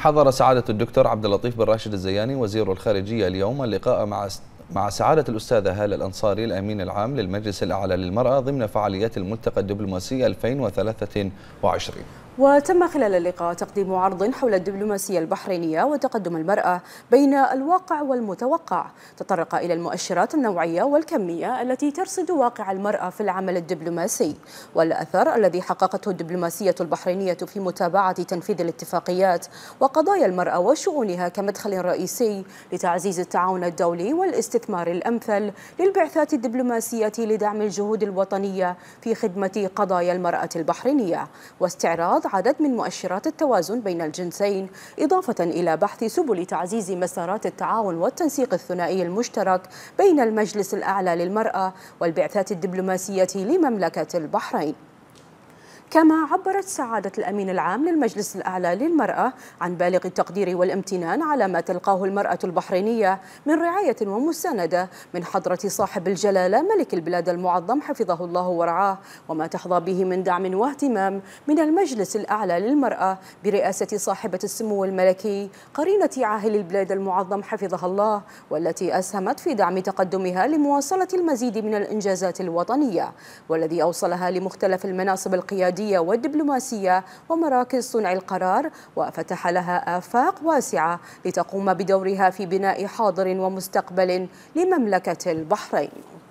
حضر سعادة الدكتور عبد اللطيف بن راشد الزياني وزير الخارجية اليوم اللقاء مع مع سعادة الأستاذة هالة الأنصاري الأمين العام للمجلس الأعلى للمرأة ضمن فعاليات الملتقى الدبلوماسي 2023 وتم خلال اللقاء تقديم عرض حول الدبلوماسية البحرينية وتقدم المرأة بين الواقع والمتوقع تطرق إلى المؤشرات النوعية والكمية التي ترصد واقع المرأة في العمل الدبلوماسي والأثر الذي حققته الدبلوماسية البحرينية في متابعة تنفيذ الاتفاقيات وقضايا المرأة وشؤونها كمدخل رئيسي لتعزيز التعاون الدولي والاستثمار الأمثل للبعثات الدبلوماسية لدعم الجهود الوطنية في خدمة قضايا المرأة البحرينية واستعراض عدد من مؤشرات التوازن بين الجنسين إضافة إلى بحث سبل تعزيز مسارات التعاون والتنسيق الثنائي المشترك بين المجلس الأعلى للمرأة والبعثات الدبلوماسية لمملكة البحرين كما عبرت سعادة الأمين العام للمجلس الأعلى للمرأة عن بالغ التقدير والامتنان على ما تلقاه المرأة البحرينية من رعاية ومساندة من حضرة صاحب الجلالة ملك البلاد المعظم حفظه الله ورعاه وما تحظى به من دعم واهتمام من المجلس الأعلى للمرأة برئاسة صاحبة السمو الملكي قرينة عاهل البلاد المعظم حفظها الله والتي أسهمت في دعم تقدمها لمواصلة المزيد من الإنجازات الوطنية والذي أوصلها لمختلف المناصب القيادية الاقتصادية والدبلوماسية ومراكز صنع القرار وفتح لها آفاق واسعة لتقوم بدورها في بناء حاضر ومستقبل لمملكة البحرين